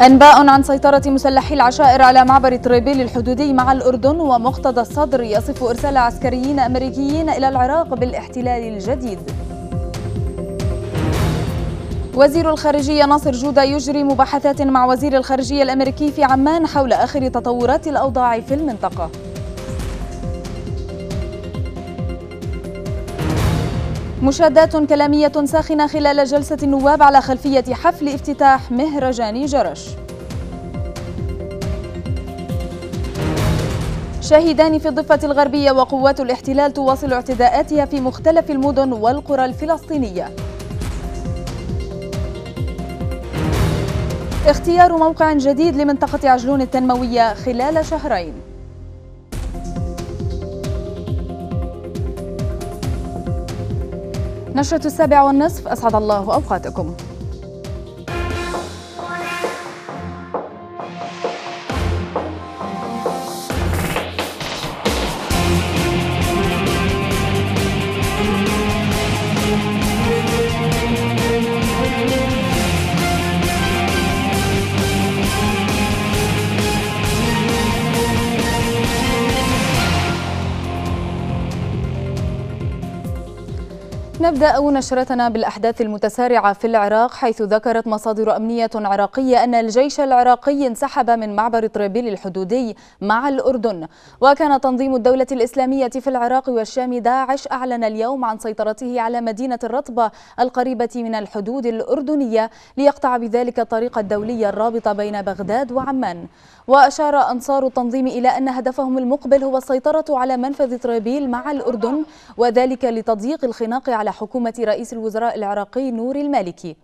أنباء عن سيطرة مسلحي العشائر على معبر طريبيل الحدودي مع الأردن ومقتضى الصدر يصف إرسال عسكريين أمريكيين إلى العراق بالاحتلال الجديد وزير الخارجية ناصر جودة يجري مباحثات مع وزير الخارجية الأمريكي في عمان حول آخر تطورات الأوضاع في المنطقة مشادات كلامية ساخنة خلال جلسة النواب على خلفية حفل افتتاح مهرجان جرش شاهدان في الضفة الغربية وقوات الاحتلال تواصل اعتداءاتها في مختلف المدن والقرى الفلسطينية اختيار موقع جديد لمنطقة عجلون التنموية خلال شهرين نشرة السابعة والنصف أسعد الله أوقاتكم نبدأ نشرتنا بالأحداث المتسارعة في العراق حيث ذكرت مصادر أمنية عراقية أن الجيش العراقي انسحب من معبر طرابيل الحدودي مع الأردن وكان تنظيم الدولة الإسلامية في العراق والشام داعش أعلن اليوم عن سيطرته على مدينة الرطبة القريبة من الحدود الأردنية ليقطع بذلك الطريق الدولي الرابط بين بغداد وعمان وأشار أنصار التنظيم إلى أن هدفهم المقبل هو السيطرة على منفذ طرابيل مع الأردن وذلك لتضييق الخناق على حكومة رئيس الوزراء العراقي نور المالكي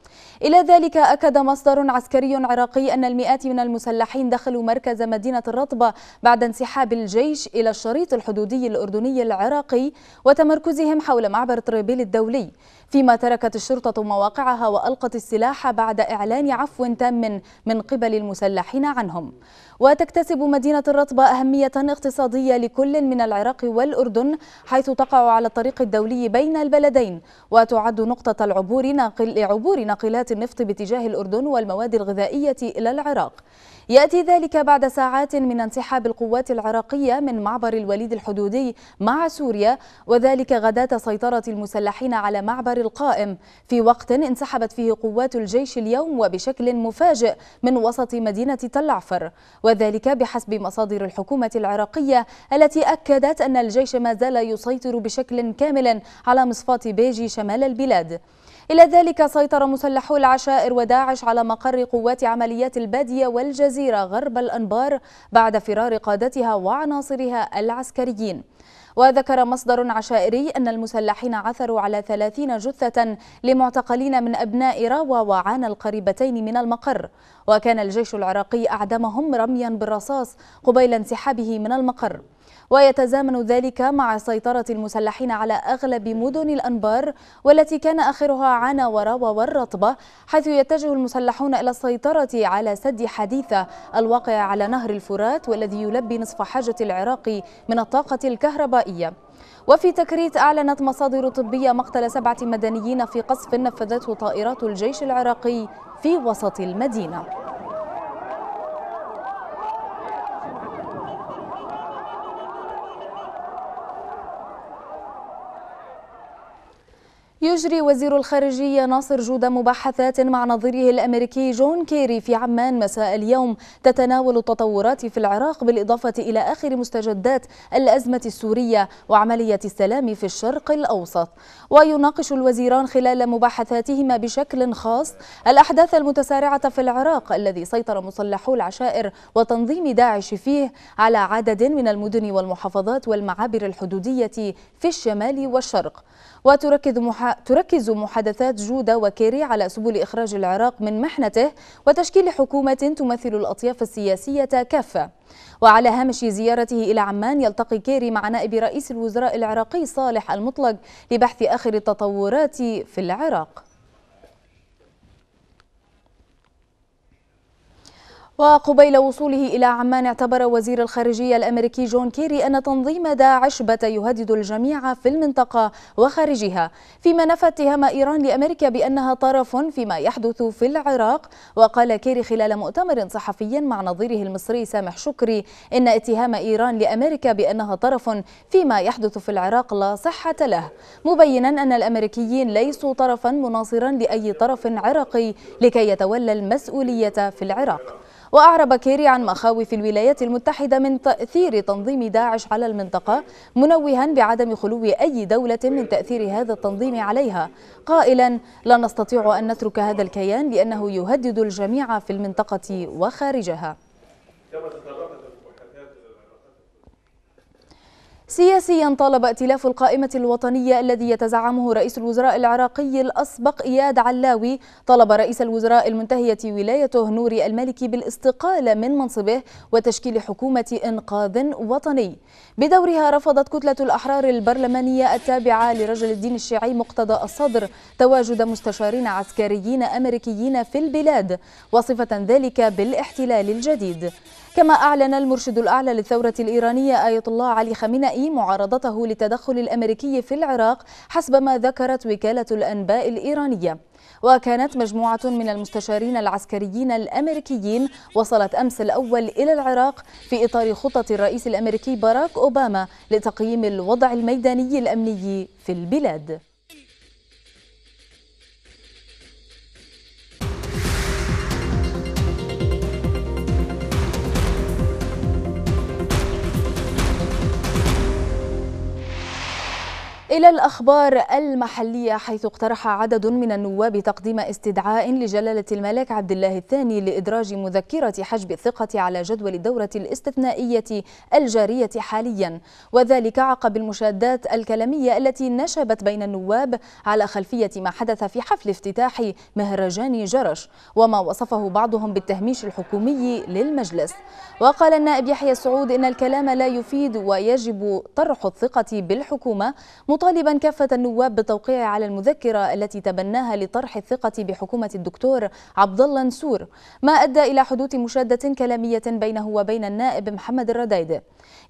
إلى ذلك أكد مصدر عسكري عراقي أن المئات من المسلحين دخلوا مركز مدينة الرطبة بعد انسحاب الجيش إلى الشريط الحدودي الأردني العراقي وتمركزهم حول معبر طريبيل الدولي فيما تركت الشرطة مواقعها وألقت السلاح بعد إعلان عفو تام من قبل المسلحين عنهم وتكتسب مدينة الرطبة أهمية اقتصادية لكل من العراق والأردن حيث تقع على الطريق الدولي بين البلدين وتعد نقطة العبور ناقل لعبور ناقلات النفط باتجاه الأردن والمواد الغذائية إلى العراق يأتي ذلك بعد ساعات من انسحاب القوات العراقية من معبر الوليد الحدودي مع سوريا وذلك غداة سيطرة المسلحين على معبر القائم في وقت انسحبت فيه قوات الجيش اليوم وبشكل مفاجئ من وسط مدينة تلعفر وذلك بحسب مصادر الحكومة العراقية التي أكدت أن الجيش ما زال يسيطر بشكل كامل على مصفاة بيجي شمال البلاد إلى ذلك سيطر مسلحو العشائر وداعش على مقر قوات عمليات البادية والجزيرة غرب الأنبار بعد فرار قادتها وعناصرها العسكريين وذكر مصدر عشائري أن المسلحين عثروا على 30 جثة لمعتقلين من أبناء راوى وعانا القريبتين من المقر وكان الجيش العراقي أعدمهم رميا بالرصاص قبيل انسحابه من المقر ويتزامن ذلك مع سيطرة المسلحين على أغلب مدن الأنبار والتي كان آخرها عناورة والرطبة حيث يتجه المسلحون إلى السيطرة على سد حديثة الواقع على نهر الفرات والذي يلبي نصف حاجة العراق من الطاقة الكهربائية وفي تكريت أعلنت مصادر طبية مقتل سبعة مدنيين في قصف نفذته طائرات الجيش العراقي في وسط المدينة يجري وزير الخارجية ناصر جودة مباحثات مع نظيره الأمريكي جون كيري في عمان مساء اليوم تتناول التطورات في العراق بالإضافة إلى آخر مستجدات الأزمة السورية وعملية السلام في الشرق الأوسط ويناقش الوزيران خلال مباحثاتهما بشكل خاص الأحداث المتسارعة في العراق الذي سيطر مسلحو العشائر وتنظيم داعش فيه على عدد من المدن والمحافظات والمعابر الحدودية في الشمال والشرق وتركز محادثات جودة وكيري على سبل إخراج العراق من محنته وتشكيل حكومة تمثل الأطياف السياسية كافة وعلى هامش زيارته إلى عمان يلتقي كيري مع نائب رئيس الوزراء العراقي صالح المطلق لبحث آخر التطورات في العراق وقبيل وصوله إلى عمان اعتبر وزير الخارجية الأمريكي جون كيري أن تنظيم داعش بات يهدد الجميع في المنطقة وخارجها فيما نفى اتهام إيران لأمريكا بأنها طرف فيما يحدث في العراق وقال كيري خلال مؤتمر صحفي مع نظيره المصري سامح شكري إن اتهام إيران لأمريكا بأنها طرف فيما يحدث في العراق لا صحة له مبينا أن الأمريكيين ليسوا طرفا مناصرا لأي طرف عراقي لكي يتولى المسؤولية في العراق وأعرب كيري عن مخاوف الولايات المتحدة من تأثير تنظيم داعش على المنطقة منوها بعدم خلو أي دولة من تأثير هذا التنظيم عليها قائلا لا نستطيع أن نترك هذا الكيان لأنه يهدد الجميع في المنطقة وخارجها سياسيا طالب ائتلاف القائمة الوطنية الذي يتزعمه رئيس الوزراء العراقي الأسبق إياد علاوي طلب رئيس الوزراء المنتهية ولايته نوري المالكي بالاستقالة من منصبه وتشكيل حكومة إنقاذ وطني بدورها رفضت كتلة الأحرار البرلمانية التابعة لرجل الدين الشيعي مقتضى الصدر تواجد مستشارين عسكريين أمريكيين في البلاد وصفة ذلك بالاحتلال الجديد كما أعلن المرشد الأعلى للثورة الإيرانية آية الله علي خمينئي السينائي معارضته للتدخل الأمريكي في العراق حسب ما ذكرت وكالة الأنباء الإيرانية وكانت مجموعة من المستشارين العسكريين الأمريكيين وصلت أمس الأول إلى العراق في إطار خطة الرئيس الأمريكي باراك أوباما لتقييم الوضع الميداني الأمني في البلاد إلى الأخبار المحلية حيث اقترح عدد من النواب تقديم استدعاء لجلالة الملك عبد الله الثاني لإدراج مذكرة حجب الثقة على جدول الدورة الاستثنائية الجارية حاليا وذلك عقب المشادات الكلامية التي نشبت بين النواب على خلفية ما حدث في حفل افتتاح مهرجان جرش وما وصفه بعضهم بالتهميش الحكومي للمجلس وقال النائب يحيى السعود إن الكلام لا يفيد ويجب طرح الثقة بالحكومة مطالبا كافة النواب بالتوقيع على المذكرة التي تبناها لطرح الثقة بحكومة الدكتور عبد الله نسور ما أدى إلى حدوث مشادة كلامية بينه وبين النائب محمد الرديد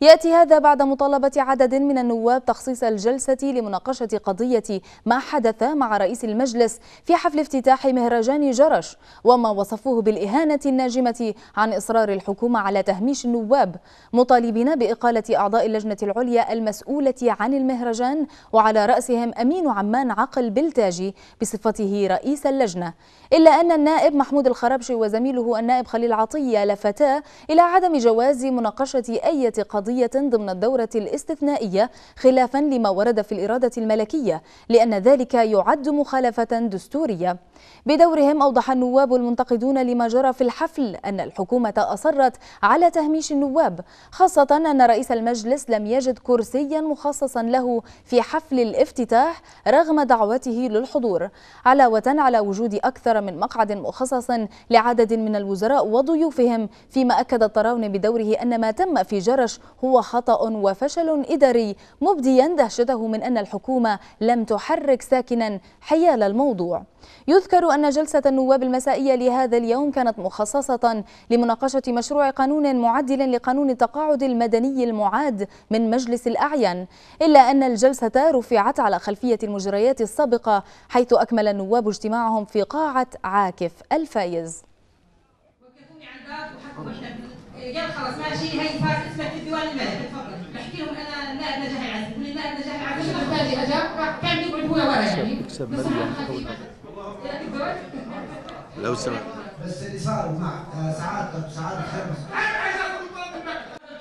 يأتي هذا بعد مطالبة عدد من النواب تخصيص الجلسة لمناقشة قضية ما حدث مع رئيس المجلس في حفل افتتاح مهرجان جرش وما وصفوه بالإهانة الناجمة عن إصرار الحكومة على تهميش النواب مطالبين بإقالة أعضاء اللجنة العليا المسؤولة عن المهرجان وعلى رأسهم أمين عمان عقل بلتاجي بصفته رئيس اللجنة إلا أن النائب محمود الخربشي وزميله النائب خليل عطية لفتا إلى عدم جواز مناقشة أي قضية ضمن الدورة الاستثنائية خلافا لما ورد في الإرادة الملكية لأن ذلك يعد مخالفة دستورية بدورهم أوضح النواب المنتقدون لما جرى في الحفل أن الحكومة أصرت على تهميش النواب خاصة أن رئيس المجلس لم يجد كرسيا مخصصا له في حفل الافتتاح رغم دعوته للحضور علاوة على وجود أكثر من مقعد مخصص لعدد من الوزراء وضيوفهم فيما أكد الطراون بدوره أن ما تم في جرش هو خطأ وفشل إداري مبديا دهشته من أن الحكومة لم تحرك ساكنا حيال الموضوع يذكر أن جلسة النواب المسائية لهذا اليوم كانت مخصصة لمناقشة مشروع قانون معدل لقانون التقاعد المدني المعاد من مجلس الأعيان إلا أن الجلسة رفعت على خلفية المجريات السابقة حيث أكمل النواب اجتماعهم في قاعة عاكف الفايز لو سمحت بس اللي صار مع آه، سعادتك سعادة خير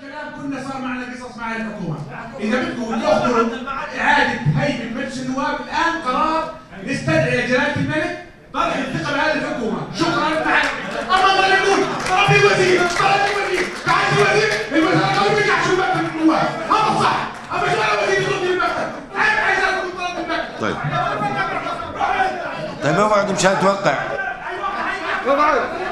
الكلام كله صار معنا قصص مع الحكومه اذا بدكم تاخذوا اعاده هيبه مجلس النواب الان قرار نستدعي لجلاله الملك طرح الثقه بهذه الحكومه شكرا تعال اما ما يقول طلب لي وزير طلب لي وزير تعال وزير الوزير قال لي شو مكتب النواب هذا صح اما شو انا وزير ضد المكتب طيب. انا عايز اكون ضد المكتب طيب طيب ما وعد مشان توقع أيوة، أيوة.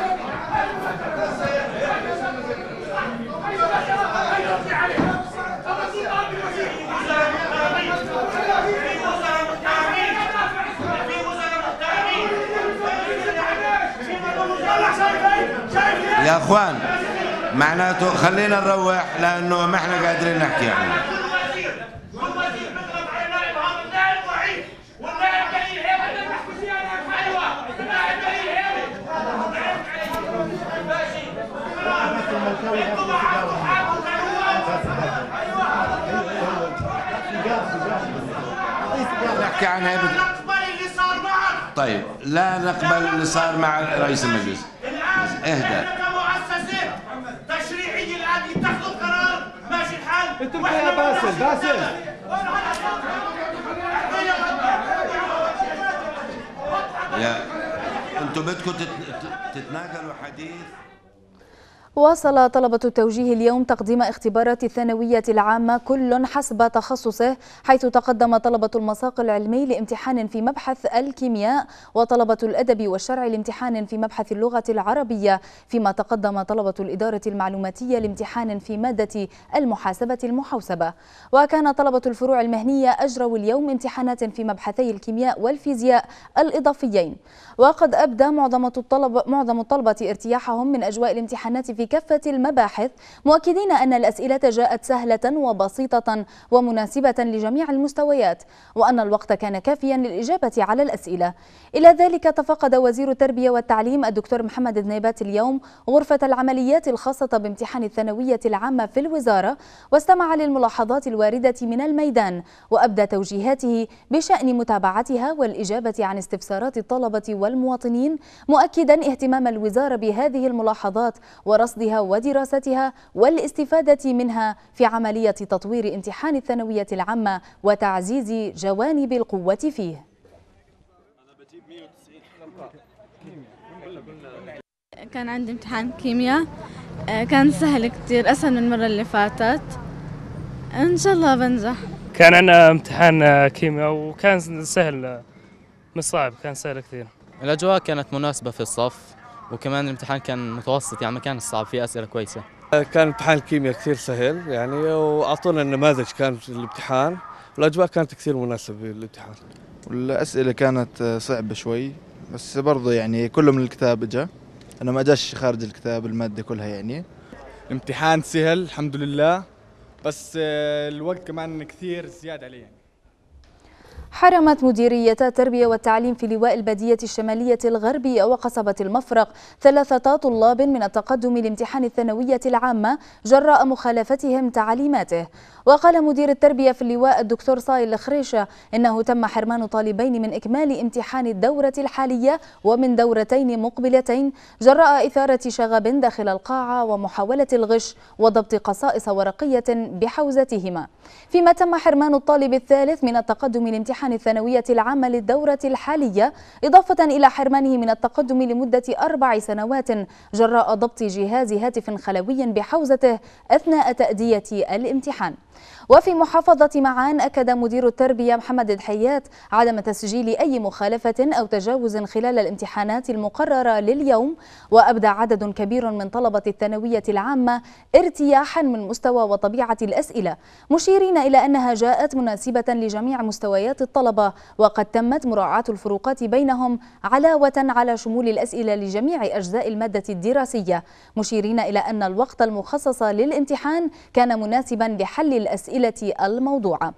يا اخوان معناته خلينا نروح لانه ما احنا قادرين نحكي يعني نحكي عنها طيب لا نقبل اللي صار مع رئيس المجلس اهدأ قدم فيها باسل باسل لا انتم بدكم تتناقلوا حديث واصل طلبة التوجيه اليوم تقديم اختبارات الثانوية العامة كل حسب تخصصه حيث تقدم طلبة المساق العلمي لامتحان في مبحث الكيمياء وطلبة الأدب والشرع لامتحان في مبحث اللغة العربية فيما تقدم طلبة الإدارة المعلوماتية لامتحان في مادة المحاسبة المحوسبة وكان طلبة الفروع المهنية أجروا اليوم امتحانات في مبحثي الكيمياء والفيزياء الإضافيين وقد أبدى معظم الطلبة, معظم الطلبة ارتياحهم من أجواء الامتحانات في كافة المباحث مؤكدين أن الأسئلة جاءت سهلة وبسيطة ومناسبة لجميع المستويات وأن الوقت كان كافيا للإجابة على الأسئلة إلى ذلك تفقد وزير التربية والتعليم الدكتور محمد النيبات اليوم غرفة العمليات الخاصة بامتحان الثانوية العامة في الوزارة واستمع للملاحظات الواردة من الميدان وأبدى توجيهاته بشأن متابعتها والإجابة عن استفسارات الطلبة والمواطنين مؤكدا اهتمام الوزارة بهذه الملاحظات ورصد قصدها ودراستها والاستفادة منها في عملية تطوير امتحان الثانوية العامة وتعزيز جوانب القوة فيه كان عندي امتحان كيمياء آه، كان سهل كثير أسهل من المرة اللي فاتت إن شاء الله بنجح كان عندنا امتحان آه، كيمياء وكان سهل آه، مش صعب كان سهل كثير الأجواء كانت مناسبة في الصف وكمان الامتحان كان متوسط يعني ما كان صعب في اسئله كويسه آه، كان امتحان الكيمياء كثير سهل يعني واعطونا النماذج كان الامتحان والاجواء كانت كثير مناسبه للامتحان والاسئله كانت آه، صعبه شوي بس برضه يعني كله من الكتاب اجى انا ما اجاش خارج الكتاب الماده كلها يعني امتحان سهل الحمد لله بس آه، الوقت كمان كثير زياده عليه يعني. حرمت مديرية التربية والتعليم في لواء البادية الشمالية الغربية وقصبة المفرق ثلاثة طلاب من التقدم لامتحان الثانوية العامة جراء مخالفتهم تعليماته وقال مدير التربية في اللواء الدكتور صايل الخريشة إنه تم حرمان طالبين من إكمال امتحان الدورة الحالية ومن دورتين مقبلتين جراء إثارة شغب داخل القاعة ومحاولة الغش وضبط قصائص ورقية بحوزتهما فيما تم حرمان الطالب الثالث من التقدم لامتحان الامتحان الثانوية العامة للدورة الحالية إضافة إلى حرمانه من التقدم لمدة أربع سنوات جراء ضبط جهاز هاتف خلوي بحوزته أثناء تأدية الامتحان وفي محافظة معان أكد مدير التربية محمد الحيات عدم تسجيل أي مخالفة أو تجاوز خلال الامتحانات المقررة لليوم وأبدى عدد كبير من طلبة الثانوية العامة ارتياحا من مستوى وطبيعة الأسئلة مشيرين إلى أنها جاءت مناسبة لجميع مستويات الطلبة وقد تمت مراعاة الفروقات بينهم علاوة على شمول الأسئلة لجميع أجزاء المادة الدراسية مشيرين إلى أن الوقت المخصص للامتحان كان مناسبا لحل الأسئلة الموضوعة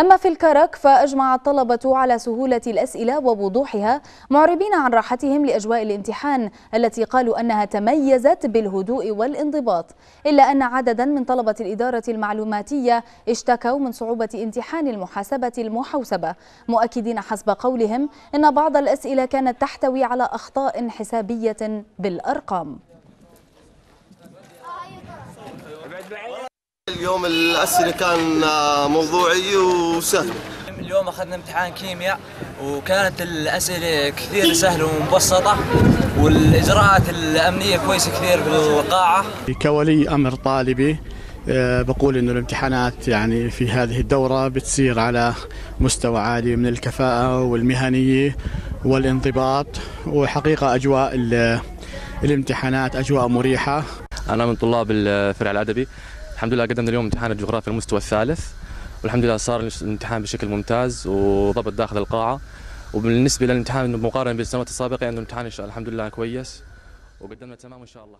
أما في الكرك فأجمع الطلبة على سهولة الأسئلة ووضوحها معربين عن راحتهم لأجواء الامتحان التي قالوا أنها تميزت بالهدوء والانضباط إلا أن عددا من طلبة الإدارة المعلوماتية اشتكوا من صعوبة امتحان المحاسبة المحوسبة مؤكدين حسب قولهم أن بعض الأسئلة كانت تحتوي على أخطاء حسابية بالأرقام اليوم الأسئلة كان آه، موضوعية وسهلة اليوم أخذنا امتحان كيمياء وكانت الأسئلة كثير سهلة ومبسطة والإجراءات الأمنية كويسة كثير بالقاعة كولي أمر طالبي آه، بقول انه الامتحانات يعني في هذه الدوره بتصير على مستوى عالي من الكفاءه والمهنيه والانضباط وحقيقه اجواء الامتحانات اجواء مريحه انا من طلاب الفرع الادبي الحمد لله قدمنا اليوم امتحان الجغرافيا المستوى الثالث والحمد لله صار الامتحان بشكل ممتاز وضبط داخل القاعه وبالنسبه للامتحان مقارنه بالسنوات السابقه يعني الامتحان الحمد لله كويس وقدمنا تمام ان شاء الله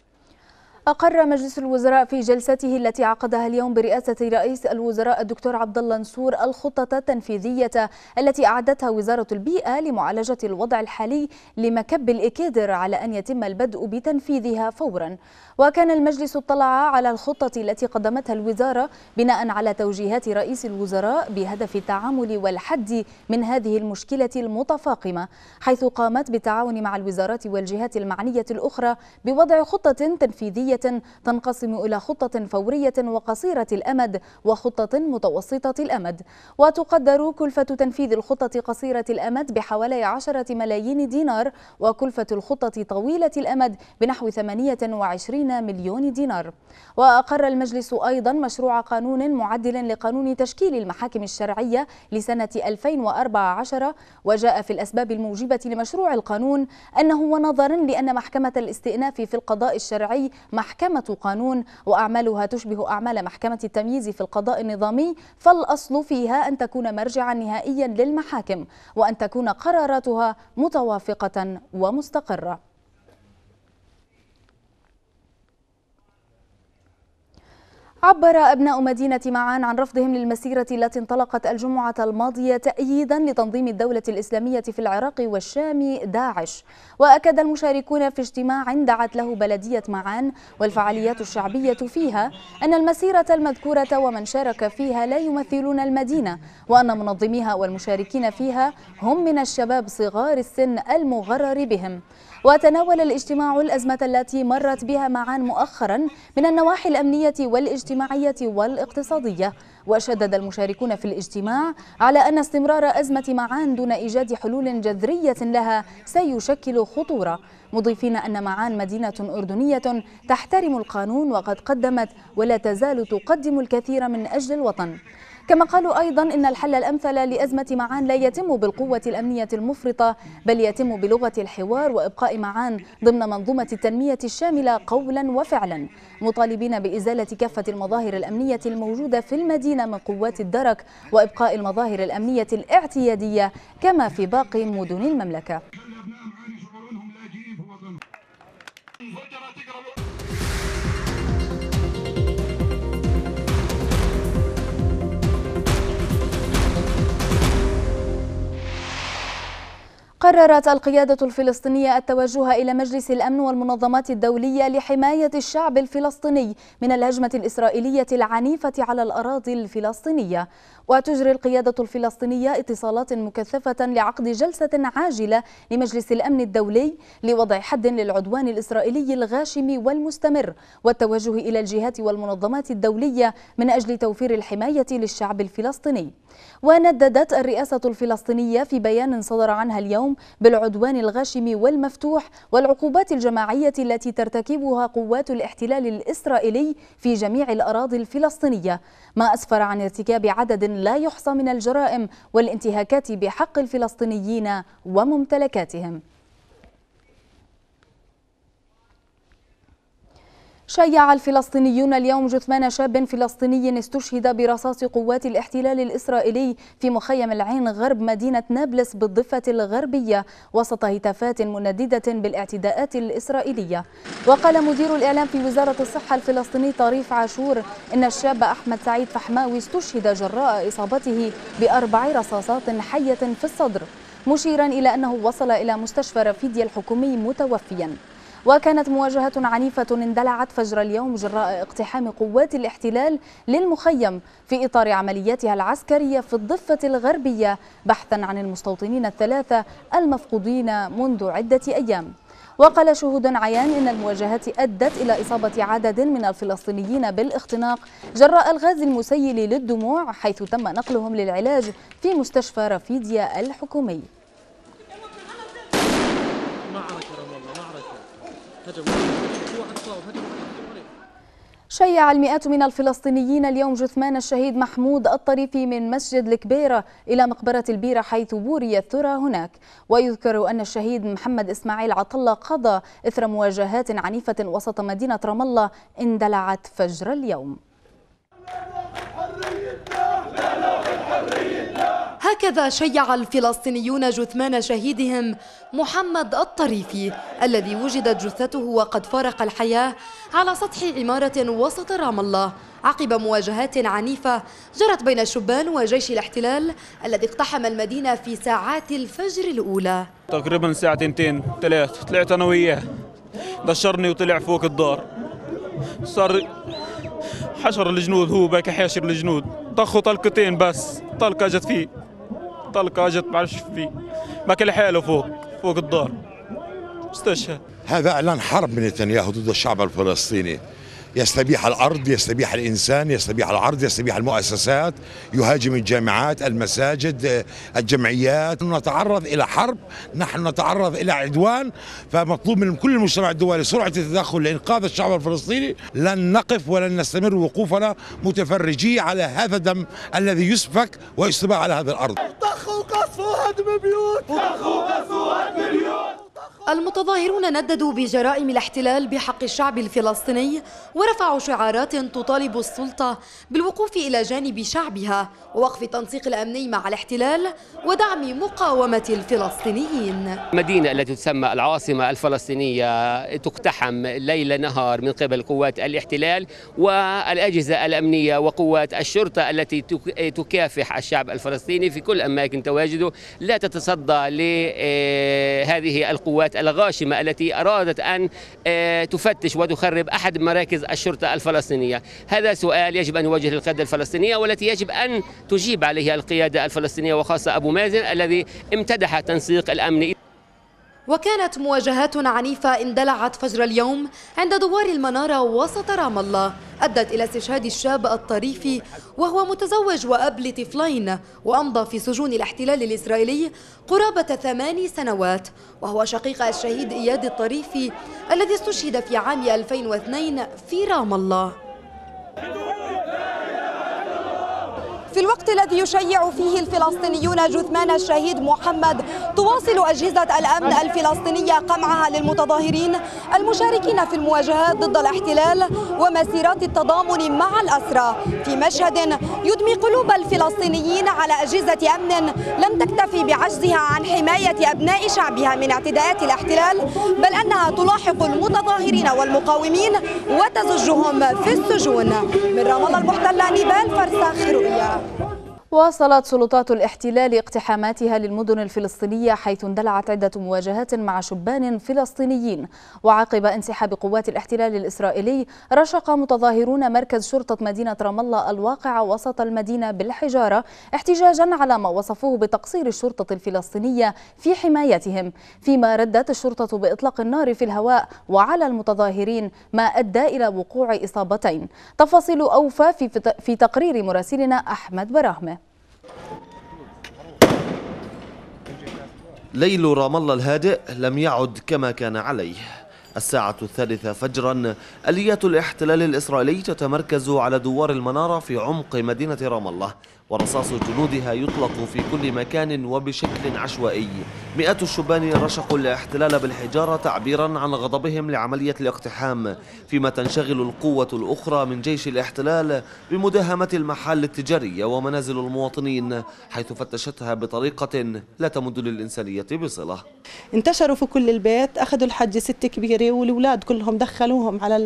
أقر مجلس الوزراء في جلسته التي عقدها اليوم برئاسة رئيس الوزراء الدكتور عبد الله نسور الخطة التنفيذية التي أعدتها وزارة البيئة لمعالجة الوضع الحالي لمكب الإكادر على أن يتم البدء بتنفيذها فورا وكان المجلس اطلع على الخطة التي قدمتها الوزارة بناء على توجيهات رئيس الوزراء بهدف التعامل والحد من هذه المشكلة المتفاقمة حيث قامت بالتعاون مع الوزارات والجهات المعنية الأخرى بوضع خطة تنفيذية تنقسم إلى خطة فورية وقصيرة الأمد وخطة متوسطة الأمد وتقدر كلفة تنفيذ الخطة قصيرة الأمد بحوالي 10 ملايين دينار وكلفة الخطة طويلة الأمد بنحو 28 20 مليون دينار وأقر المجلس أيضا مشروع قانون معدل لقانون تشكيل المحاكم الشرعية لسنة 2014 وجاء في الأسباب الموجبة لمشروع القانون أنه ونظرا لأن محكمة الاستئناف في القضاء الشرعي محكمة قانون وأعمالها تشبه أعمال محكمة التمييز في القضاء النظامي فالأصل فيها أن تكون مرجعا نهائيا للمحاكم وأن تكون قراراتها متوافقة ومستقرة عبر أبناء مدينة معان عن رفضهم للمسيرة التي انطلقت الجمعة الماضية تأييدا لتنظيم الدولة الإسلامية في العراق والشام داعش وأكد المشاركون في اجتماع دعت له بلدية معان والفعاليات الشعبية فيها أن المسيرة المذكورة ومن شارك فيها لا يمثلون المدينة وأن منظميها والمشاركين فيها هم من الشباب صغار السن المغرر بهم وتناول الاجتماع الأزمة التي مرت بها معا مؤخرا من النواحي الأمنية والاجتماعية والاقتصادية وشدد المشاركون في الاجتماع على أن استمرار أزمة معان دون إيجاد حلول جذرية لها سيشكل خطورة مضيفين أن معان مدينة أردنية تحترم القانون وقد قدمت ولا تزال تقدم الكثير من أجل الوطن كما قالوا أيضا إن الحل الأمثل لأزمة معان لا يتم بالقوة الأمنية المفرطة بل يتم بلغة الحوار وإبقاء معان ضمن منظومة التنمية الشاملة قولا وفعلا مطالبين بإزالة كافة المظاهر الأمنية الموجودة في المدينة من قوات الدرك وإبقاء المظاهر الأمنية الاعتيادية كما في باقي مدن المملكة قررت القيادة الفلسطينية التوجه إلى مجلس الأمن والمنظمات الدولية لحماية الشعب الفلسطيني من الهجمة الإسرائيلية العنيفة على الأراضي الفلسطينية وتجري القيادة الفلسطينية اتصالات مكثفة لعقد جلسة عاجلة لمجلس الأمن الدولي لوضع حد للعدوان الإسرائيلي الغاشم والمستمر والتوجه إلى الجهات والمنظمات الدولية من أجل توفير الحماية للشعب الفلسطيني ونددت الرئاسة الفلسطينية في بيان صدر عنها اليوم بالعدوان الغاشم والمفتوح والعقوبات الجماعية التي ترتكبها قوات الاحتلال الإسرائيلي في جميع الأراضي الفلسطينية ما أسفر عن ارتكاب عدد لا يحصى من الجرائم والانتهاكات بحق الفلسطينيين وممتلكاتهم شيع الفلسطينيون اليوم جثمان شاب فلسطيني استشهد برصاص قوات الاحتلال الإسرائيلي في مخيم العين غرب مدينة نابلس بالضفة الغربية وسط هتافات منددة بالاعتداءات الإسرائيلية وقال مدير الإعلام في وزارة الصحة الفلسطيني طريف عاشور إن الشاب أحمد سعيد فحماوي استشهد جراء إصابته بأربع رصاصات حية في الصدر مشيرا إلى أنه وصل إلى مستشفى رفيديا الحكومي متوفيا وكانت مواجهة عنيفة اندلعت فجر اليوم جراء اقتحام قوات الاحتلال للمخيم في إطار عملياتها العسكرية في الضفة الغربية بحثا عن المستوطنين الثلاثة المفقودين منذ عدة أيام وقال شهود عيان إن المواجهات أدت إلى إصابة عدد من الفلسطينيين بالاختناق جراء الغاز المسيل للدموع حيث تم نقلهم للعلاج في مستشفى رفيديا الحكومي شيع المئات من الفلسطينيين اليوم جثمان الشهيد محمود الطريفي من مسجد الكبيرة إلى مقبرة البيرة حيث بوري الثرى هناك ويذكر أن الشهيد محمد إسماعيل عطلة قضى إثر مواجهات عنيفة وسط مدينة رام الله اندلعت فجر اليوم هكذا شيع الفلسطينيون جثمان شهيدهم محمد الطريفي الذي وجدت جثته وقد فارق الحياة على سطح عمارة وسط رام الله عقب مواجهات عنيفة جرت بين الشبان وجيش الاحتلال الذي اقتحم المدينة في ساعات الفجر الأولى تقريبا ساعة تنتين ثلاث طلعت أنا وياه دشرني وطلع فوق الدار صار حشر الجنود هو باكي حاشر الجنود طخوا طلقتين بس طلقة جت فيه طلقه اجت ما عرفش ما كان حاله فوق فوق الدار استشهد هذا اعلان حرب من نتنياهو ضد الشعب الفلسطيني يستبيح الأرض يستبيح الإنسان يستبيح العرض يستبيح المؤسسات يهاجم الجامعات المساجد الجمعيات نتعرض إلى حرب نحن نتعرض إلى عدوان فمطلوب من كل المجتمع الدولي سرعة التدخل لإنقاذ الشعب الفلسطيني لن نقف ولن نستمر وقوفنا متفرجي على هذا الدم الذي يسفك ويستباع على هذه الأرض طخوا قصفوا هدم بيوت طخوا قصفوا هدم بيوت المتظاهرون نددوا بجرائم الاحتلال بحق الشعب الفلسطيني ورفعوا شعارات تطالب السلطة بالوقوف إلى جانب شعبها ووقف التنسيق الأمني مع الاحتلال ودعم مقاومة الفلسطينيين المدينة التي تسمى العاصمة الفلسطينية تقتحم ليل نهار من قبل قوات الاحتلال والأجهزة الأمنية وقوات الشرطة التي تكافح الشعب الفلسطيني في كل أماكن تواجده لا تتصدى لهذه القوات الغاشمة التي أرادت أن آه، تفتش وتخرب أحد مراكز الشرطة الفلسطينية هذا سؤال يجب أن يوجه للقيادة الفلسطينية والتي يجب أن تجيب عليها القيادة الفلسطينية وخاصة أبو مازن الذي امتدح تنسيق الأمني وكانت مواجهات عنيفة اندلعت فجر اليوم عند دوار المنارة وسط رام الله أدت إلى استشهاد الشاب الطريفي وهو متزوج وأب لطفلين وأمضى في سجون الاحتلال الإسرائيلي قرابة ثماني سنوات وهو شقيق الشهيد إياد الطريفي الذي استشهد في عام 2002 في رام الله في الوقت الذي يشيع فيه الفلسطينيون جثمان الشهيد محمد تواصل أجهزة الأمن الفلسطينية قمعها للمتظاهرين المشاركين في المواجهات ضد الاحتلال ومسيرات التضامن مع الأسرى في مشهد يدمي قلوب الفلسطينيين على أجهزة أمن لم تكتفي بعجزها عن حماية أبناء شعبها من اعتداءات الاحتلال بل أنها تلاحق المتظاهرين والمقاومين وتزجهم في السجون من رام الله المحتلة نيبال فرسخ رؤيا واصلت سلطات الاحتلال اقتحاماتها للمدن الفلسطينية حيث اندلعت عدة مواجهات مع شبان فلسطينيين وعقب انسحاب قوات الاحتلال الإسرائيلي رشق متظاهرون مركز شرطة مدينة رام الله الواقع وسط المدينة بالحجارة احتجاجا على ما وصفوه بتقصير الشرطة الفلسطينية في حمايتهم فيما ردت الشرطة بإطلاق النار في الهواء وعلى المتظاهرين ما أدى إلى وقوع إصابتين تفاصيل أوفى في, في تقرير مراسلنا أحمد براهمه ليل رام الله الهادئ لم يعد كما كان عليه الساعة الثالثة فجرا أليات الاحتلال الإسرائيلي تتمركز على دوار المنارة في عمق مدينة رام الله ورصاص جنودها يطلق في كل مكان وبشكل عشوائي مئات الشبان رشقوا الاحتلال بالحجارة تعبيرا عن غضبهم لعملية الاقتحام فيما تنشغل القوة الأخرى من جيش الاحتلال بمداهمة المحال التجارية ومنازل المواطنين حيث فتشتها بطريقة لا تمد للإنسانية بصلة انتشروا في كل البيت أخذوا الحجة ست كبيرة والأولاد كلهم دخلوهم على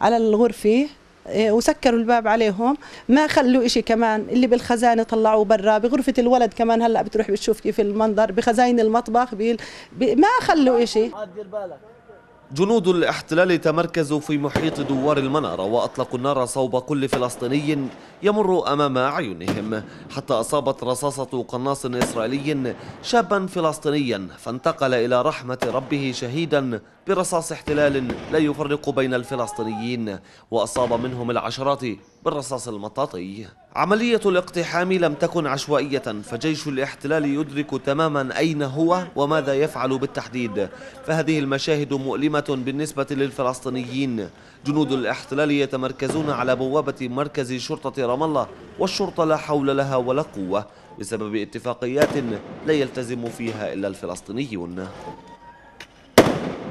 على الغرفة إيه، وسكروا الباب عليهم ما خلوا إشي كمان اللي بالخزانة طلعوه برا بغرفة الولد كمان هلأ بتروح بتشوف كيف المنظر بخزاين المطبخ بال... ما خلوا إشي جنود الاحتلال تمركزوا في محيط دوار المنارة وأطلقوا النار صوب كل فلسطيني يمر أمام أعينهم حتى أصابت رصاصة قناص إسرائيلي شابا فلسطينيا فانتقل إلى رحمة ربه شهيدا برصاص احتلال لا يفرق بين الفلسطينيين وأصاب منهم العشرات بالرصاص المطاطي عملية الاقتحام لم تكن عشوائية فجيش الاحتلال يدرك تماما أين هو وماذا يفعل بالتحديد فهذه المشاهد مؤلمة بالنسبة للفلسطينيين جنود الاحتلال يتمركزون على بوابة مركز شرطة رام الله والشرطة لا حول لها ولا قوة بسبب اتفاقيات لا يلتزم فيها إلا الفلسطينيون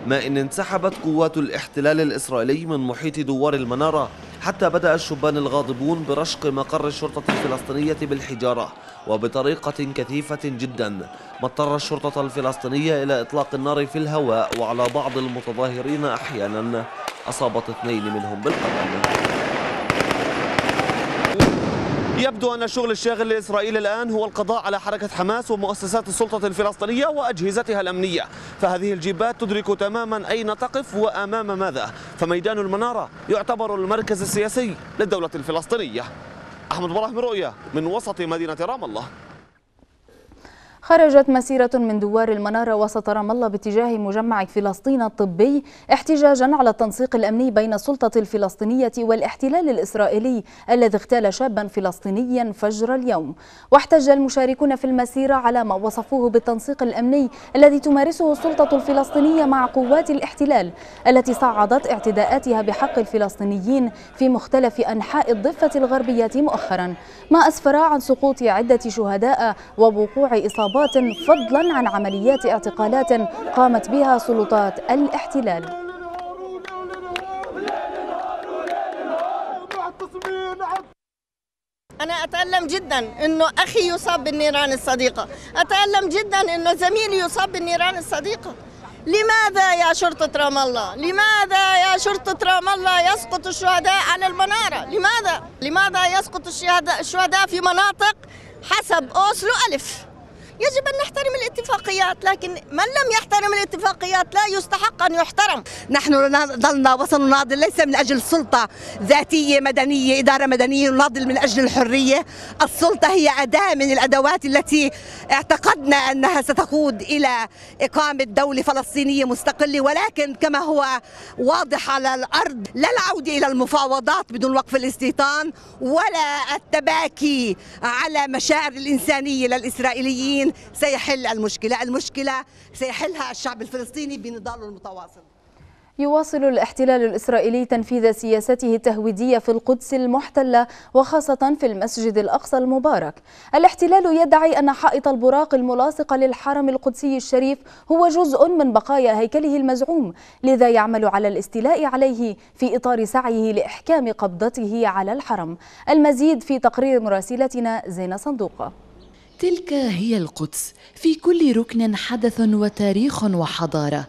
ما إن انسحبت قوات الاحتلال الإسرائيلي من محيط دوار المنارة حتى بدأ الشبان الغاضبون برشق مقر الشرطة الفلسطينية بالحجارة وبطريقة كثيفة جدا ما اضطر الشرطة الفلسطينية إلى إطلاق النار في الهواء وعلى بعض المتظاهرين أحيانا أصابت اثنين منهم بالقتل يبدو أن الشغل الشاغل لإسرائيل الآن هو القضاء على حركة حماس ومؤسسات السلطة الفلسطينية وأجهزتها الأمنية فهذه الجيبات تدرك تماما أين تقف وأمام ماذا فميدان المنارة يعتبر المركز السياسي للدولة الفلسطينية أحمد براهم رؤية من وسط مدينة رام الله خرجت مسيرة من دوار المنارة وسط رام الله باتجاه مجمع فلسطين الطبي احتجاجا على التنسيق الأمني بين السلطة الفلسطينية والاحتلال الإسرائيلي الذي اغتال شابا فلسطينيا فجر اليوم واحتج المشاركون في المسيرة على ما وصفوه بالتنسيق الأمني الذي تمارسه السلطة الفلسطينية مع قوات الاحتلال التي صعدت اعتداءاتها بحق الفلسطينيين في مختلف أنحاء الضفة الغربية مؤخرا ما أسفر عن سقوط عدة شهداء ووقوع إصابات اضرابات فضلا عن عمليات اعتقالات قامت بها سلطات الاحتلال أنا أتألم جدا إنه أخي يصاب بالنيران الصديقة أتألم جدا إنه زميلي يصاب بالنيران الصديقة لماذا يا شرطة رام الله؟ لماذا يا شرطة رام الله يسقط الشهداء على المنارة؟ لماذا؟ لماذا يسقط الشهداء في مناطق حسب أوسلو ألف؟ يجب أن نحترم الاتفاقيات لكن من لم يحترم الاتفاقيات لا يستحق أن يحترم نحن ظلنا وطن ناضل ليس من أجل سلطة ذاتية مدنية إدارة مدنية نناضل من أجل الحرية السلطة هي أداة من الأدوات التي اعتقدنا أنها ستقود إلى إقامة دولة فلسطينية مستقلة ولكن كما هو واضح على الأرض لا العودة إلى المفاوضات بدون وقف الاستيطان ولا التباكي على مشاعر الإنسانية للإسرائيليين سيحل المشكلة المشكلة سيحلها الشعب الفلسطيني بنضاله المتواصل يواصل الاحتلال الإسرائيلي تنفيذ سياسته التهويدية في القدس المحتلة وخاصة في المسجد الأقصى المبارك الاحتلال يدعي أن حائط البراق الملاصق للحرم القدسي الشريف هو جزء من بقايا هيكله المزعوم لذا يعمل على الاستيلاء عليه في إطار سعيه لإحكام قبضته على الحرم المزيد في تقرير مراسلتنا زينة صندوقه تلك هي القدس في كل ركن حدث وتاريخ وحضاره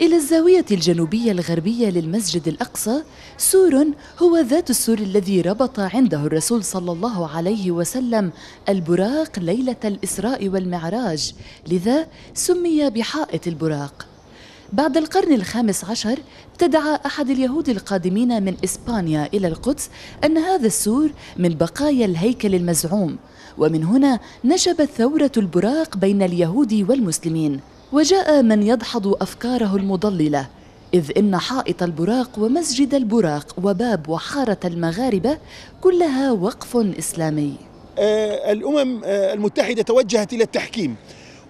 الى الزاويه الجنوبيه الغربيه للمسجد الاقصى سور هو ذات السور الذي ربط عنده الرسول صلى الله عليه وسلم البراق ليله الاسراء والمعراج لذا سمي بحائط البراق بعد القرن الخامس عشر ابتدع احد اليهود القادمين من اسبانيا الى القدس ان هذا السور من بقايا الهيكل المزعوم ومن هنا نشبت ثورة البراق بين اليهود والمسلمين وجاء من يدحض أفكاره المضللة إذ إن حائط البراق ومسجد البراق وباب وحارة المغاربة كلها وقف إسلامي آه، الأمم آه، المتحدة توجهت إلى التحكيم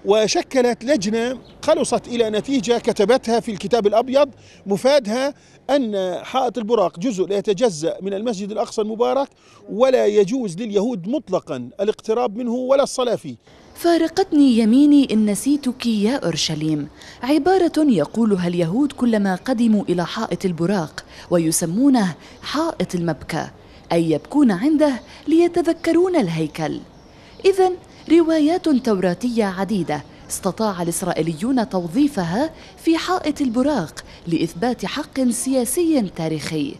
وشكلت لجنة خلصت إلى نتيجة كتبتها في الكتاب الأبيض مفادها أن حائط البراق جزء لا يتجزأ من المسجد الأقصى المبارك ولا يجوز لليهود مطلقا الاقتراب منه ولا الصلاة فيه فارقتني يميني إن نسيتك يا أورشليم عبارة يقولها اليهود كلما قدموا إلى حائط البراق ويسمونه حائط المبكى أي يبكون عنده ليتذكرون الهيكل إذا روايات توراتية عديدة استطاع الإسرائيليون توظيفها في حائط البراق لإثبات حق سياسي تاريخي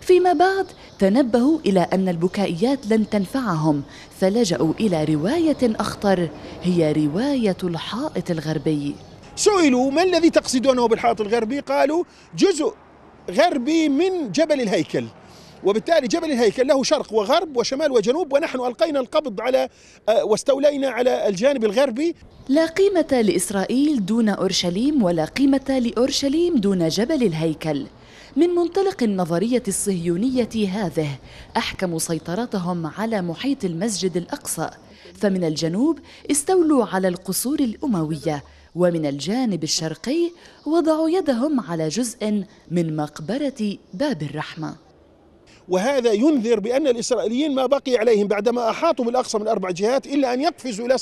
فيما بعد تنبهوا إلى أن البكائيات لن تنفعهم فلجأوا إلى رواية أخطر هي رواية الحائط الغربي سئلوا ما الذي تقصدونه بالحائط الغربي قالوا جزء غربي من جبل الهيكل وبالتالي جبل الهيكل له شرق وغرب وشمال وجنوب ونحن ألقينا القبض على آه، واستولينا على الجانب الغربي لا قيمة لإسرائيل دون أورشليم ولا قيمة لأورشليم دون جبل الهيكل من منطلق النظرية الصهيونية هذه أحكموا سيطرتهم على محيط المسجد الأقصى فمن الجنوب استولوا على القصور الأموية ومن الجانب الشرقي وضعوا يدهم على جزء من مقبرة باب الرحمة وهذا ينذر بأن الإسرائيليين ما بقي عليهم بعدما أحاطوا بالأقصى من أربع جهات إلا أن يقفزوا إلى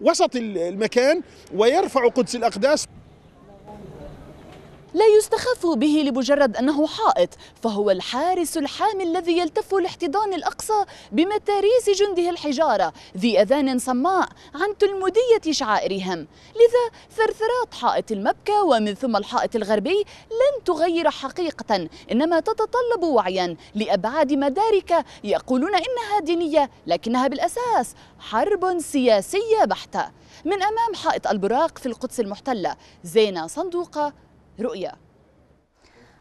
وسط المكان ويرفعوا قدس الأقداس لا يستخف به لمجرد أنه حائط فهو الحارس الحامي الذي يلتف الاحتضان الأقصى بمتاريس جنده الحجارة ذي أذان صماء عن تلمودية شعائرهم لذا ثرثرات حائط المبكى ومن ثم الحائط الغربي لن تغير حقيقة إنما تتطلب وعيا لأبعاد مدارك يقولون إنها دينية لكنها بالأساس حرب سياسية بحتة من أمام حائط البراق في القدس المحتلة زينة صندوقة رؤيا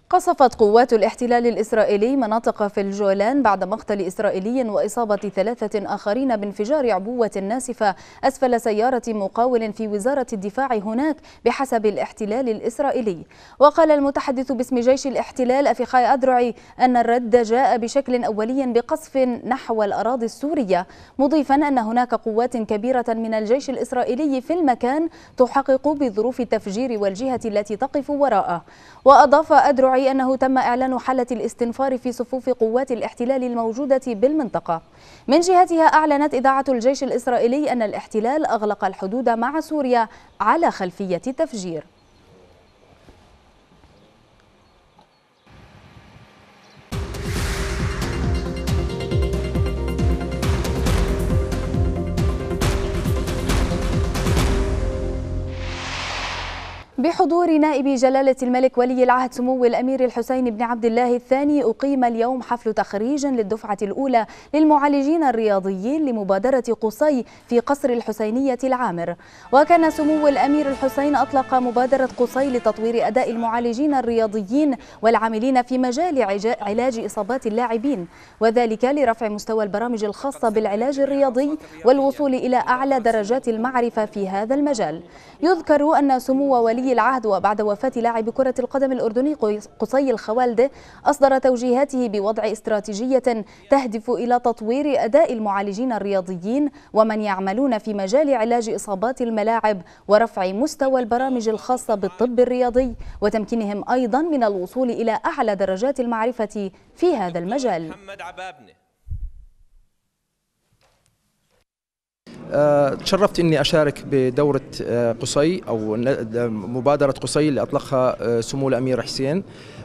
قصفت قوات الاحتلال الإسرائيلي مناطق في الجولان بعد مقتل إسرائيلي وإصابة ثلاثة آخرين بانفجار عبوة ناسفة أسفل سيارة مقاول في وزارة الدفاع هناك بحسب الاحتلال الإسرائيلي وقال المتحدث باسم جيش الاحتلال أفيخاي أدرعي أن الرد جاء بشكل أولي بقصف نحو الأراضي السورية مضيفا أن هناك قوات كبيرة من الجيش الإسرائيلي في المكان تحقق بظروف التفجير والجهة التي تقف وراءه وأضاف أدرعي أنه تم إعلان حالة الاستنفار في صفوف قوات الاحتلال الموجودة بالمنطقة من جهتها أعلنت إذاعة الجيش الإسرائيلي أن الاحتلال أغلق الحدود مع سوريا على خلفية التفجير بحضور نائب جلالة الملك ولي العهد سمو الأمير الحسين بن عبد الله الثاني أقيم اليوم حفل تخريج للدفعة الأولى للمعالجين الرياضيين لمبادرة قصي في قصر الحسينية العامر وكان سمو الأمير الحسين أطلق مبادرة قصي لتطوير أداء المعالجين الرياضيين والعاملين في مجال علاج إصابات اللاعبين وذلك لرفع مستوى البرامج الخاصة بالعلاج الرياضي والوصول إلى أعلى درجات المعرفة في هذا المجال يذكر أن سمو ولي ولي العهد وبعد وفاة لاعب كرة القدم الأردني قصي الخوالدة أصدر توجيهاته بوضع استراتيجية تهدف إلى تطوير أداء المعالجين الرياضيين ومن يعملون في مجال علاج إصابات الملاعب ورفع مستوى البرامج الخاصة بالطب الرياضي وتمكينهم أيضا من الوصول إلى أعلى درجات المعرفة في هذا المجال محمد عبابنه آه، تشرفت اني اشارك بدوره آه، قصي او مبادره قصي اللي اطلقها آه، سمو الامير حسين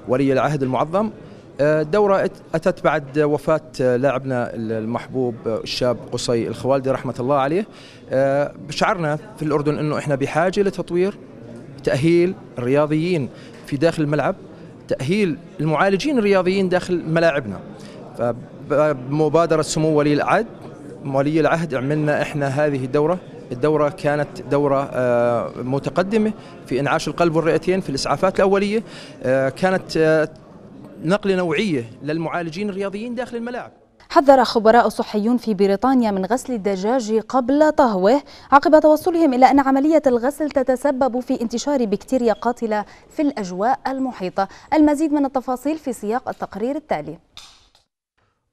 ولي العهد المعظم الدورة أتت بعد وفاة لاعبنا المحبوب الشاب قصي الخوالدي رحمة الله عليه شعرنا في الأردن أنه إحنا بحاجة لتطوير تأهيل الرياضيين في داخل الملعب تأهيل المعالجين الرياضيين داخل ملاعبنا فمبادرة سمو ولي العهد ولي العهد عملنا احنا هذه الدوره الدورة كانت دورة آه، متقدمة في إنعاش القلب والرئتين في الإسعافات الأولية آه، كانت آه، نقلة نوعية للمعالجين الرياضيين داخل الملاعب حذر خبراء صحيون في بريطانيا من غسل الدجاج قبل طهوه عقب توصلهم إلى أن عملية الغسل تتسبب في انتشار بكتيريا قاتلة في الأجواء المحيطة المزيد من التفاصيل في سياق التقرير التالي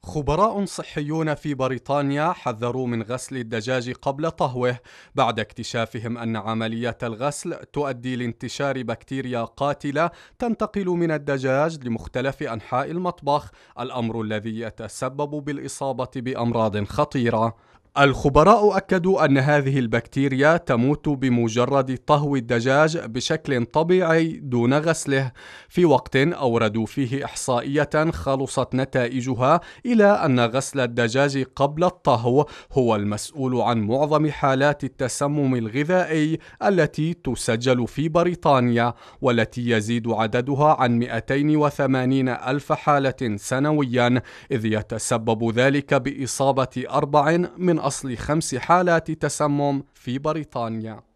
خبراء صحيون في بريطانيا حذروا من غسل الدجاج قبل طهوه بعد اكتشافهم ان عمليه الغسل تؤدي لانتشار بكتيريا قاتله تنتقل من الدجاج لمختلف انحاء المطبخ الامر الذي يتسبب بالاصابه بامراض خطيره الخبراء أكدوا أن هذه البكتيريا تموت بمجرد طهو الدجاج بشكل طبيعي دون غسله في وقت أوردوا فيه إحصائية خلصت نتائجها إلى أن غسل الدجاج قبل الطهو هو المسؤول عن معظم حالات التسمم الغذائي التي تسجل في بريطانيا والتي يزيد عددها عن 280 ألف حالة سنويا إذ يتسبب ذلك بإصابة أربع من من أصل خمس حالات تسمم في بريطانيا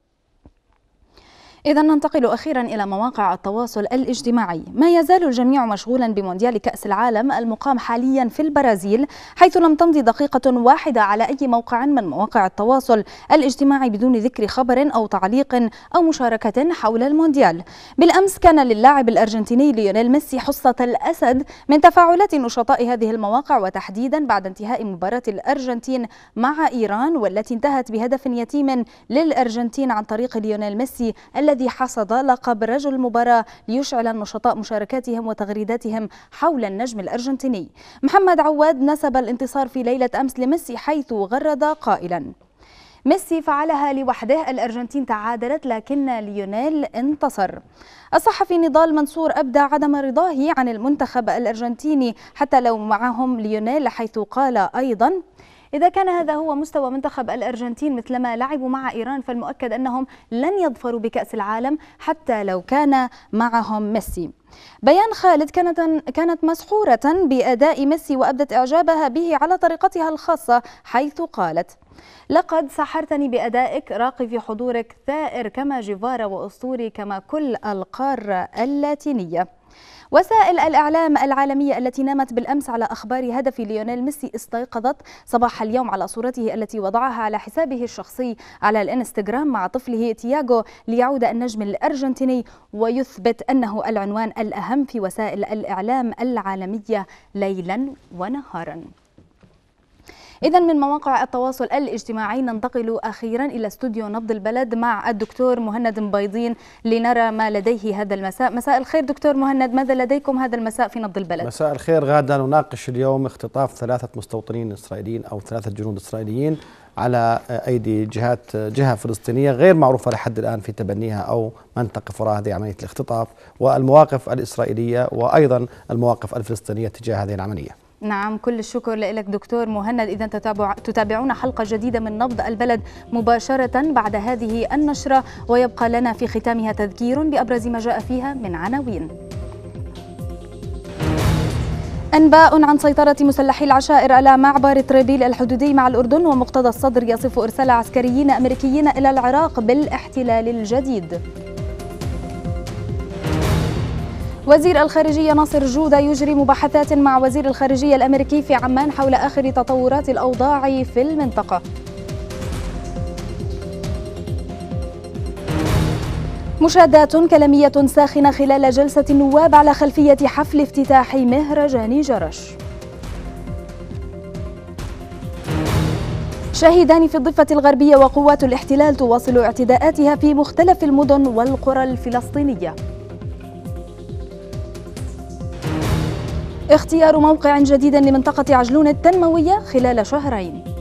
إذا ننتقل أخيرا إلى مواقع التواصل الاجتماعي ما يزال الجميع مشغولا بمونديال كأس العالم المقام حاليا في البرازيل حيث لم تمضي دقيقة واحدة على أي موقع من مواقع التواصل الاجتماعي بدون ذكر خبر أو تعليق أو مشاركة حول المونديال بالأمس كان للاعب الأرجنتيني ليونيل ميسي حصة الأسد من تفاعلات نشطاء هذه المواقع وتحديدا بعد انتهاء مباراة الأرجنتين مع إيران والتي انتهت بهدف يتيم للأرجنتين عن طريق ليونيل ميسي الذي الذي حصد لقب رجل المباراة ليشعل النشطاء مشاركاتهم وتغريداتهم حول النجم الأرجنتيني محمد عواد نسب الانتصار في ليلة أمس لميسي حيث غرد قائلا ميسي فعلها لوحده الأرجنتين تعادلت لكن ليونيل انتصر الصحفي نضال منصور أبدى عدم رضاه عن المنتخب الأرجنتيني حتى لو معهم ليونيل حيث قال أيضا إذا كان هذا هو مستوى منتخب الأرجنتين مثلما لعبوا مع إيران فالمؤكد أنهم لن يظفروا بكأس العالم حتى لو كان معهم ميسي بيان خالد كانت كانت مسحورة بأداء ميسي وأبدت إعجابها به على طريقتها الخاصة حيث قالت لقد سحرتني بأدائك راقي في حضورك ثائر كما جيفارا وأسطوري كما كل القارة اللاتينية وسائل الإعلام العالمية التي نامت بالأمس على أخبار هدف ليونيل ميسي استيقظت صباح اليوم على صورته التي وضعها على حسابه الشخصي على الإنستغرام مع طفله تياغو ليعود النجم الأرجنتيني ويثبت أنه العنوان الأهم في وسائل الإعلام العالمية ليلا ونهارا إذا من مواقع التواصل الاجتماعي ننتقل أخيرا إلى استوديو نبض البلد مع الدكتور مهند مبيضين لنرى ما لديه هذا المساء مساء الخير دكتور مهند ماذا لديكم هذا المساء في نبض البلد مساء الخير غادة نناقش اليوم اختطاف ثلاثة مستوطنين إسرائيليين أو ثلاثة جنود إسرائيليين على أيدي جهات جهة فلسطينية غير معروفة لحد الآن في تبنيها أو من تقف وراء هذه عملية الاختطاف والمواقف الإسرائيلية وأيضا المواقف الفلسطينية تجاه هذه العملية نعم كل الشكر لك دكتور مهند إذا تتابع تتابعون حلقة جديدة من نبض البلد مباشرة بعد هذه النشرة ويبقى لنا في ختامها تذكير بأبرز ما جاء فيها من عناوين أنباء عن سيطرة مسلحي العشائر على معبر تربيل الحدودي مع الأردن ومقتدى الصدر يصف إرسال عسكريين أمريكيين إلى العراق بالاحتلال الجديد وزير الخارجية ناصر جودة يجري مباحثات مع وزير الخارجية الأمريكي في عمان حول آخر تطورات الأوضاع في المنطقة مشادات كلامية ساخنة خلال جلسة النواب على خلفية حفل افتتاح مهرجان جرش شاهدان في الضفة الغربية وقوات الاحتلال تواصل اعتداءاتها في مختلف المدن والقرى الفلسطينية اختيار موقع جديد لمنطقة عجلون التنموية خلال شهرين